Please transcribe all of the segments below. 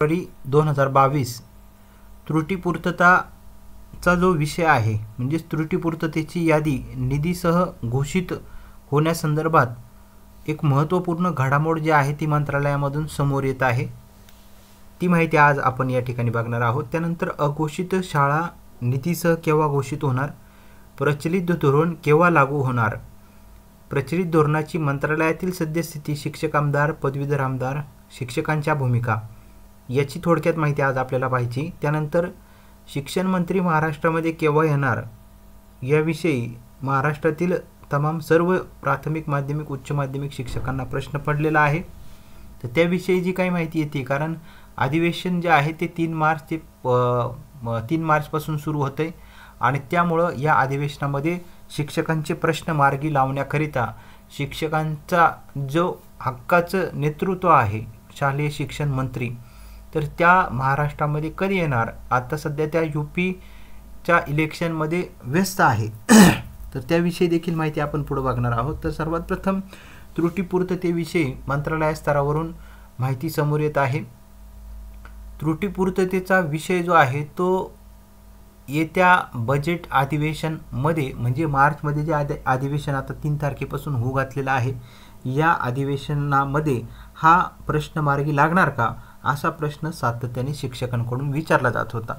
February दोन हजार बावीस त्रुटीपूर्तताचा जो विषय आहे म्हणजेच त्रुटीपूर्ततेची यादी निधीसह घोषित होण्यासंदर्भात एक महत्त्वपूर्ण घडामोड जी आहे ती मंत्रालयामधून समोर येत आहे ती माहिती आज आपण या ठिकाणी बघणार आहोत त्यानंतर अघोषित शाळा निधीसह केव्हा घोषित होणार प्रचलित धोरण केव्हा लागू होणार प्रचलित धोरणाची मंत्रालयातील सद्यस्थिती शिक्षक आमदार पदवीधर आमदार शिक्षकांच्या भूमिका याची थोडक्यात माहिती आज आपल्याला पाहिजे त्यानंतर शिक्षण मंत्री महाराष्ट्रामध्ये केव्हा येणार याविषयी महाराष्ट्रातील तमाम सर्व प्राथमिक माध्यमिक उच्च माध्यमिक शिक्षकांना प्रश्न पडलेला आहे तर त्याविषयी जी काही माहिती येते कारण अधिवेशन जे आहे ते तीन मार्च ते तीन मार्चपासून सुरू होतं आहे आणि त्यामुळं या अधिवेशनामध्ये शिक्षकांचे प्रश्न मार्गी लावण्याकरिता शिक्षकांचा जो हक्काचं नेतृत्व आहे शालेय शिक्षण मंत्री तर त्या महाराष्ट्रामध्ये कधी येणार आता सध्या त्या यू पीच्या इलेक्शनमध्ये व्यस्त आहे तर त्याविषयी देखील माहिती आपण पुढे बघणार आहोत तर सर्वात प्रथम त्रुटीपूर्ततेविषयी मंत्रालय स्तरावरून माहिती समोर येत आहे त्रुटीपूर्ततेचा विषय जो आहे तो येत्या बजेट अधिवेशनमध्ये म्हणजे मार्चमध्ये जे अधिवेशन आता तीन तारखेपासून होऊ घातलेलं आहे या अधिवेशनामध्ये हा प्रश्न मार्गी लागणार का असा प्रश्न सातत्याने शिक्षकांकडून विचारला जात होता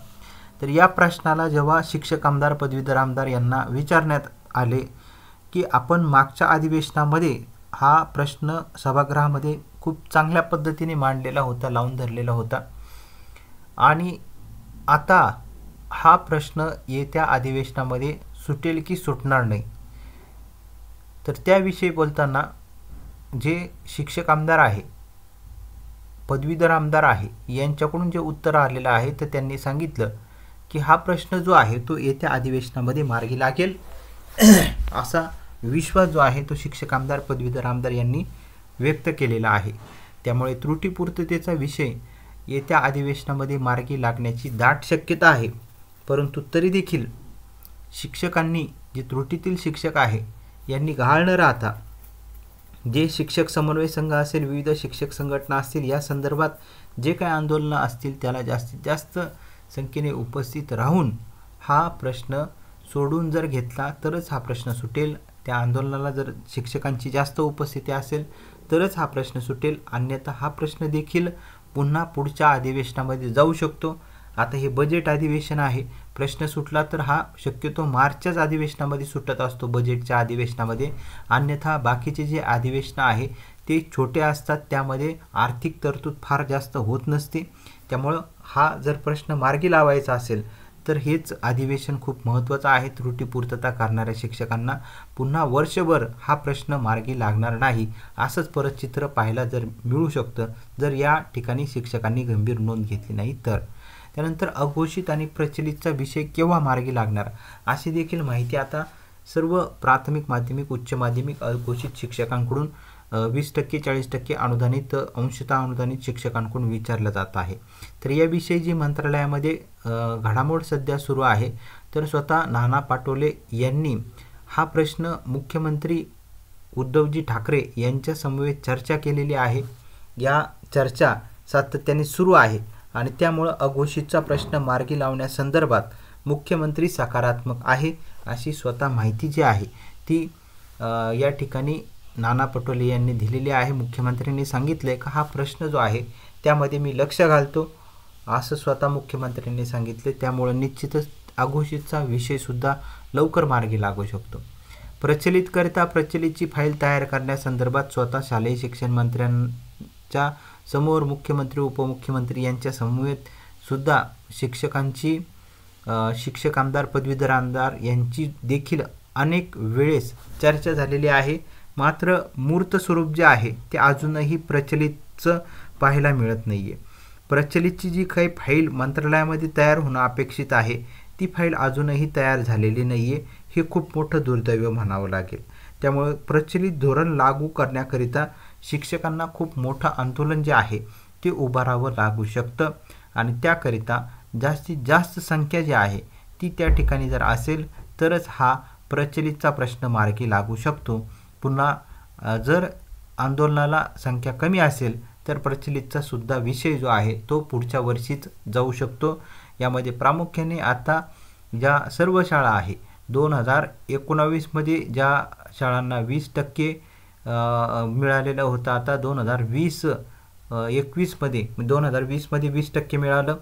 तर या प्रश्नाला जेव्हा शिक्षक आमदार पदवीधर आमदार यांना विचारण्यात आले की आपण मागच्या अधिवेशनामध्ये हा प्रश्न सभागृहामध्ये खूप चांगल्या पद्धतीने मांडलेला होता लावून धरलेला होता आणि आता हा प्रश्न येत्या अधिवेशनामध्ये सुटेल की सुटणार नाही तर त्याविषयी बोलताना जे शिक्षक आमदार आहे पदवीधर आमदार आहे यांच्याकडून जे उत्तर आलेलं आहे तर त्यांनी सांगितलं की हा प्रश्न जो आहे तो येत्या अधिवेशनामध्ये मार्गी लागेल असा विश्वास जो आहे तो शिक्षक आमदार पदवीधर आमदार यांनी व्यक्त केलेला आहे त्यामुळे त्रुटीपूर्ततेचा विषय येत्या अधिवेशनामध्ये मार्गी लागण्याची दाट शक्यता आहे परंतु तरी देखील शिक्षकांनी जे त्रुटीतील शिक्षक आहे यांनी घाळ न राहता जे शिक्षक समन्वय संघ असेल विविध शिक्षक संघटना असतील या संदर्भात जे काही आंदोलनं असतील त्याला जास्तीत जास्त संख्येने उपस्थित राहून हा प्रश्न सोडून जर घेतला तरच हा प्रश्न सुटेल त्या आंदोलनाला जर शिक्षकांची जास्त उपस्थिती असेल तरच हा प्रश्न सुटेल अन्यथा हा प्रश्न देखील पुन्हा पुढच्या अधिवेशनामध्ये जाऊ शकतो आता हे बजेट अधिवेशन आहे प्रश्न सुटला तर हा शक्यतो मार्चच्याच अधिवेशनामध्ये सुटत असतो बजेटच्या अधिवेशनामध्ये अन्यथा बाकीचे जे अधिवेशनं आहे ते छोटे असतात त्यामध्ये आर्थिक तरतूद फार जास्त होत नसते त्यामुळं हा जर प्रश्न मार्गी लावायचा असेल तर हेच अधिवेशन खूप महत्त्वाचं आहे त्रुटीपूर्तता करणाऱ्या शिक्षकांना पुन्हा वर्षभर हा प्रश्न मार्गी लागणार नाही असंच परत चित्र पाहायला जर मिळू शकतं जर या ठिकाणी शिक्षकांनी गंभीर नोंद घेतली नाही तर त्यानंतर अघोषित आणि प्रचलितचा विषय केव्हा मार्गी लागणार अशी देखील माहिती आता सर्व प्राथमिक माध्यमिक उच्च माध्यमिक अघोषित शिक्षकांकडून वीस टक्के चाळीस टक्के अनुदानित अंशतः अनुदानित शिक्षकांकडून विचारलं जात आहे तर याविषयी जी मंत्रालयामध्ये घडामोड सध्या सुरू आहे तर स्वतः नाना पाटोले यांनी हा प्रश्न मुख्यमंत्री उद्धवजी ठाकरे यांच्यासमवेत चर्चा केलेली आहे या चर्चा सातत्याने सुरू आहे आणि त्यामुळं अघोषितचा प्रश्न मार्गी लावण्यासंदर्भात मुख्यमंत्री सकारात्मक आहे अशी स्वतः माहिती जी आहे ती या ठिकाणी नाना पटोले यांनी दिलेली आहे मुख्यमंत्र्यांनी आहे का हा प्रश्न जो आहे त्यामध्ये मी लक्ष घालतो असं स्वतः मुख्यमंत्र्यांनी सांगितले त्यामुळं निश्चितच अघोषितचा विषयसुद्धा लवकर मार्गी लागू शकतो प्रचलितकरिता प्रचलितची फाईल तयार करण्यासंदर्भात स्वतः शालेय शिक्षण मंत्र्यां च्या समोर मुख्यमंत्री उपमुख्यमंत्री यांच्या समवेत सुद्धा शिक्षकांची शिक्षक आमदार पदवीधर आमदार यांची देखील अनेक वेळेस चर्चा झालेली आहे मात्र मूर्त स्वरूप जे आहे ते अजूनही प्रचलितचं पाहायला मिळत नाही आहे प्रचलितची जी काही फाईल मंत्रालयामध्ये तयार होणं अपेक्षित आहे ती फाईल अजूनही तयार झालेली नाही आहे हे खूप मोठं दुर्दैव म्हणावं लागेल त्यामुळे प्रचलित धोरण लागू करण्याकरिता शिक्षकांना खूप मोठं आंदोलन जे आहे ते उभारावं लागू शकतं आणि त्याकरिता जास्तीत जास्त संख्या जी आहे ती त्या ठिकाणी जर असेल तरच हा प्रचलितचा प्रश्न मार्गी लागू शकतो पुन्हा जर आंदोलनाला संख्या कमी असेल तर प्रचलितचा सुद्धा विषय जो आहे तो पुढच्या वर्षीच जाऊ शकतो यामध्ये प्रामुख्याने आता ज्या सर्व शाळा आहे दोन हजार एकोणावीसमध्ये ज्या शाळांना वीस टक्के मिळालेलं होता आता दोन हजार वीस एकवीसमध्ये दोन हजार वीसमध्ये वीस टक्के मिळालं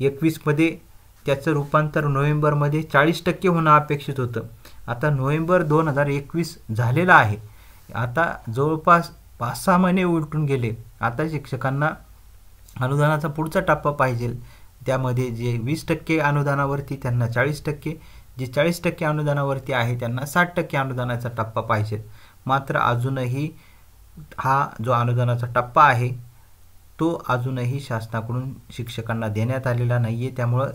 एकवीसमध्ये त्याचं रूपांतर नोव्हेंबरमध्ये चाळीस टक्के होणं अपेक्षित होतं आता नोव्हेंबर दोन हजार एकवीस झालेला आहे आता जवळपास पाच सहा महिने उलटून गेले आता शिक्षकांना अनुदानाचा पुढचा टप्पा पाहिजे त्यामध्ये जे वीस टक्के अनुदानावरती त्यांना चाळीस टक्के जे चाळीस टक्के अनुदानावरती आहे त्यांना साठ टक्के अनुदानाचा टप्पा पाहिजे मात्र अजूनही हा जो अनुदानाचा टप्पा आहे तो अजूनही शासनाकडून शिक्षकांना देण्यात आलेला नाही आहे त्यामुळं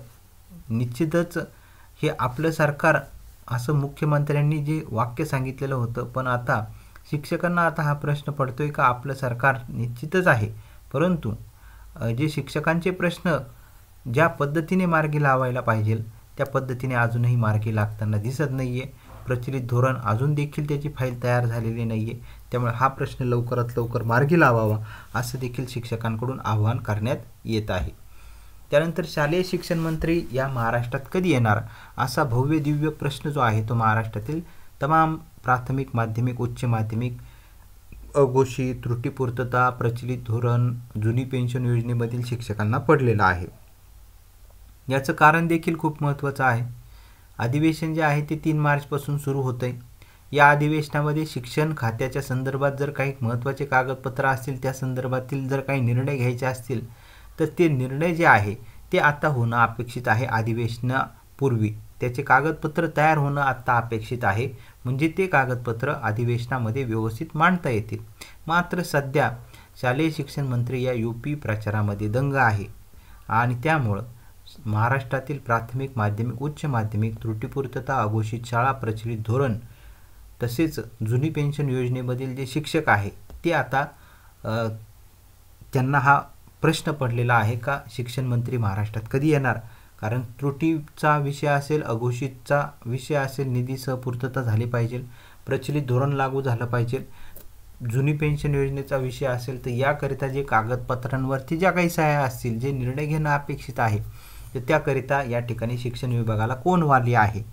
निश्चितच हे आपलं सरकार असं मुख्यमंत्र्यांनी जे वाक्य सांगितलेलं होतं पण आता शिक्षकांना आता हा प्रश्न पडतो आहे का आपलं सरकार निश्चितच आहे परंतु जे शिक्षकांचे प्रश्न ज्या पद्धतीने मार्गी लावायला पाहिजे त्या पद्धतीने अजूनही मार्गी लागताना दिसत नाही आहे प्रचलित धोरण अजून देखील त्याची फाईल तयार झालेली नाही आहे त्यामुळे हा प्रश्न लवकरात लवकर मार्गी लावावा असं देखील शिक्षकांकडून आवाहन करण्यात येत आहे त्यानंतर शालेय शिक्षण मंत्री या महाराष्ट्रात कधी येणार असा भव्य दिव्य प्रश्न जो आहे तो महाराष्ट्रातील तमाम प्राथमिक माध्यमिक उच्च माध्यमिक अघोषित त्रुटीपूर्तता प्रचलित धोरण जुनी पेन्शन योजनेमधील शिक्षकांना पडलेला आहे याचं कारण देखील खूप महत्त्वाचं आहे अधिवेशन जे आहे ते तीन मार्चपासून सुरू होतं आहे या अधिवेशनामध्ये शिक्षण खात्याच्या संदर्भात जर काही महत्त्वाचे कागदपत्र असतील त्या संदर्भातील जर काही निर्णय घ्यायचे असतील तर ते निर्णय जे आहे ते आता होणं अपेक्षित आहे अधिवेशनापूर्वी त्याचे कागदपत्र तयार होणं आत्ता अपेक्षित आहे म्हणजे ते कागदपत्र अधिवेशनामध्ये व्यवस्थित मांडता येतील मात्र सध्या शालेय शिक्षण मंत्री या यू पी प्रचारामध्ये दंग आहे आणि त्यामुळं महाराष्ट्रातील प्राथमिक माध्यमिक उच्च माध्यमिक त्रुटीपूर्तता अघोषित शाळा प्रचलित धोरण तसेच जुनी पेन्शन योजनेमधील जे शिक्षक आहे ते आता त्यांना हा प्रश्न पडलेला आहे का शिक्षण मंत्री महाराष्ट्रात कधी येणार कारण त्रुटीचा विषय असेल अघोषितचा विषय असेल निधी सहपूर्तता झाली पाहिजे प्रचलित धोरण लागू झालं पाहिजे जुनी पेन्शन योजनेचा विषय असेल तर याकरिता जे कागदपत्रांवरती ज्या काही सहाय्या असतील जे निर्णय घेणं अपेक्षित आहे तर त्याकरिता या ठिकाणी शिक्षण विभागाला कोण वाली आहे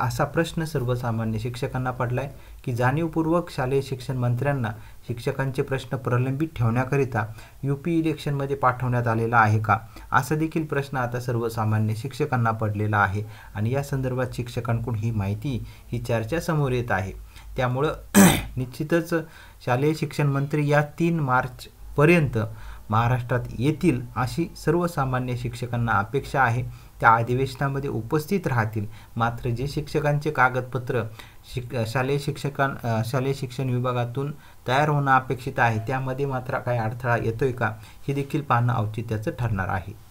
असा प्रश्न सर्वसामान्य शिक्षकांना पडला आहे की जाणीवपूर्वक शालेय शिक्षण मंत्र्यांना शिक्षकांचे प्रश्न प्रलंबित ठेवण्याकरिता यू पी इलेक्शनमध्ये पाठवण्यात आलेला आहे का असा देखील प्रश्न आता सर्वसामान्य शिक्षकांना पडलेला आहे आणि या संदर्भात शिक्षकांकडून ही माहिती ही चर्चा समोर येत आहे त्यामुळं निश्चितच शालेय शिक्षण मंत्री या तीन मार्चपर्यंत महाराष्ट्रात येतील अशी सर्वसामान्य शिक्षकांना अपेक्षा आहे त्या अधिवेशनामध्ये उपस्थित राहतील मात्र जे शिक्षकांचे कागदपत्र शिक शालेय शिक्षकां शालेय शिक्षण विभागातून तयार होणं अपेक्षित आहे त्यामध्ये मात्र काही अडथळा येतोय का हे देखील पाहणं औचित्याचं ठरणार आहे